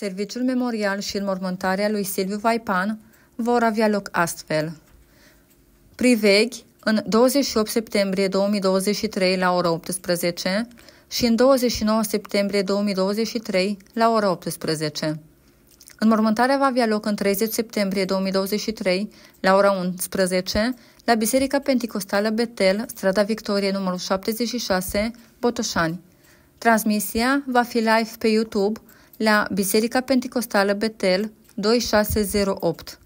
Serviciul memorial și înmormântarea lui Silviu Vaipan vor avea loc astfel. Priveghi în 28 septembrie 2023 la ora 18 și în 29 septembrie 2023 la ora 18. Înmormântarea va avea loc în 30 septembrie 2023 la ora 11 la Biserica Pentecostală Betel, strada Victorie numărul 76, Botoșani. Transmisia va fi live pe YouTube la Biserica Pentecostală Betel 2608.